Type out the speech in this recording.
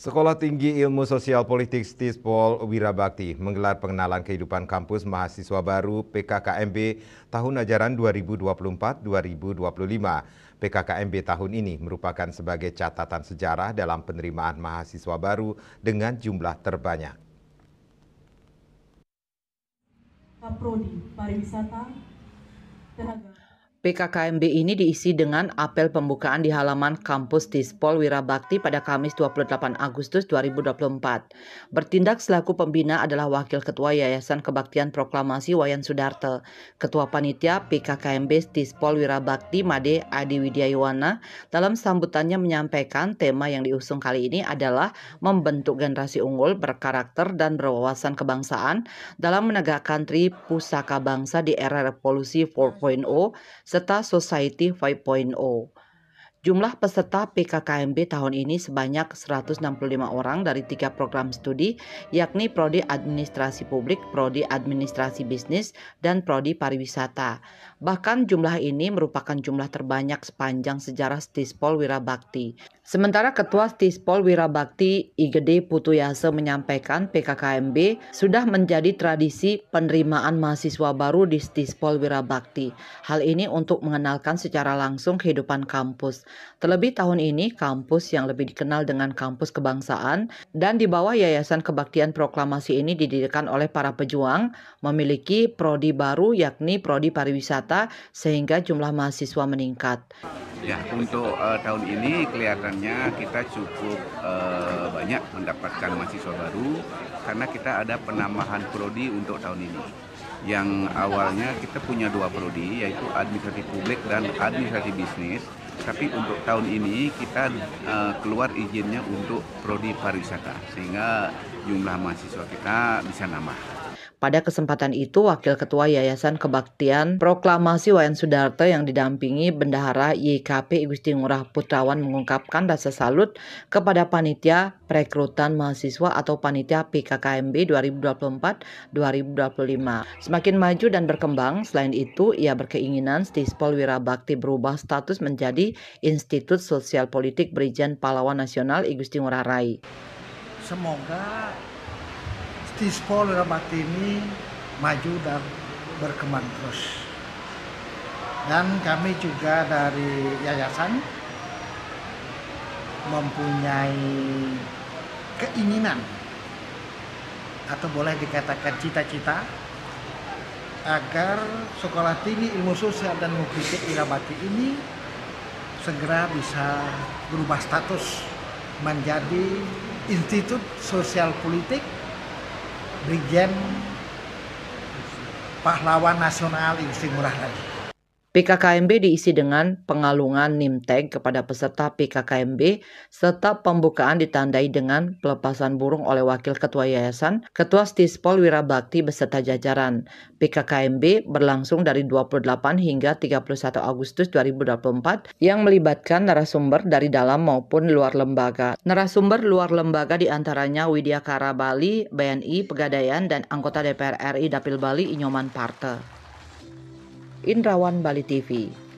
Sekolah Tinggi Ilmu Sosial Politik Stispol Wirabakti menggelar pengenalan kehidupan kampus mahasiswa baru PKKMB tahun ajaran 2024-2025. PKKMB tahun ini merupakan sebagai catatan sejarah dalam penerimaan mahasiswa baru dengan jumlah terbanyak. Kaprodi Pariwisata Tenaga PKKMB ini diisi dengan apel pembukaan di halaman kampus Dispol Wirabakti pada Kamis 28 Agustus 2024. Bertindak selaku pembina adalah Wakil Ketua Yayasan Kebaktian Proklamasi Wayan Sudarte, Ketua Panitia PKKMB Dispol Wirabakti Made Adi Widyayuwana dalam sambutannya menyampaikan tema yang diusung kali ini adalah membentuk generasi unggul berkarakter dan berwawasan kebangsaan dalam menegakkan tri pusaka bangsa di era revolusi 4.0 SATA Society 5.0 Jumlah peserta PKKMB tahun ini sebanyak 165 orang dari tiga program studi, yakni Prodi Administrasi Publik, Prodi Administrasi Bisnis, dan Prodi Pariwisata. Bahkan jumlah ini merupakan jumlah terbanyak sepanjang sejarah Stispol Wirabakti. Sementara Ketua Stispol Wirabakti Igede Yase menyampaikan PKKMB sudah menjadi tradisi penerimaan mahasiswa baru di Stispol Wirabakti. Hal ini untuk mengenalkan secara langsung kehidupan kampus. Terlebih tahun ini, kampus yang lebih dikenal dengan kampus kebangsaan dan di bawah Yayasan Kebaktian Proklamasi ini didirikan oleh para pejuang, memiliki prodi baru yakni prodi pariwisata sehingga jumlah mahasiswa meningkat. Ya, untuk uh, tahun ini kelihatannya kita cukup uh, banyak mendapatkan mahasiswa baru karena kita ada penambahan prodi untuk tahun ini yang awalnya kita punya dua prodi yaitu administrasi publik dan administrasi bisnis tapi untuk tahun ini kita uh, keluar izinnya untuk prodi pariwisata sehingga jumlah mahasiswa kita bisa nambah. Pada kesempatan itu, Wakil Ketua Yayasan Kebaktian Proklamasi Wayan Sudarto yang didampingi Bendahara YKP Igusti Ngurah Putrawan mengungkapkan rasa salut kepada panitia perekrutan mahasiswa atau panitia PKKMB 2024-2025. Semakin maju dan berkembang, selain itu ia berkeinginan Stispol Wirabakti berubah status menjadi Institut Sosial Politik Berijen Palawan Nasional Igusti Ngurah Rai. Semoga Tispol Rabat ini maju dan berkembang terus. Dan kami juga dari yayasan mempunyai keinginan atau boleh dikatakan cita-cita agar sekolah tinggi ilmu sosial dan mukritik Irabati ini segera bisa berubah status menjadi institut sosial politik Brigjen Pahlawan Nasional Insinyur Murah lagi PKKMB diisi dengan pengalungan tag kepada peserta PKKMB serta pembukaan ditandai dengan pelepasan burung oleh Wakil Ketua Yayasan, Ketua Stispol Wirabakti beserta jajaran. PKKMB berlangsung dari 28 hingga 31 Agustus 2024 yang melibatkan narasumber dari dalam maupun luar lembaga. Narasumber luar lembaga diantaranya Widya Kara Bali, BNI, Pegadaian, dan anggota DPR RI Dapil Bali Inyoman Parte. Indrawan Bali TV.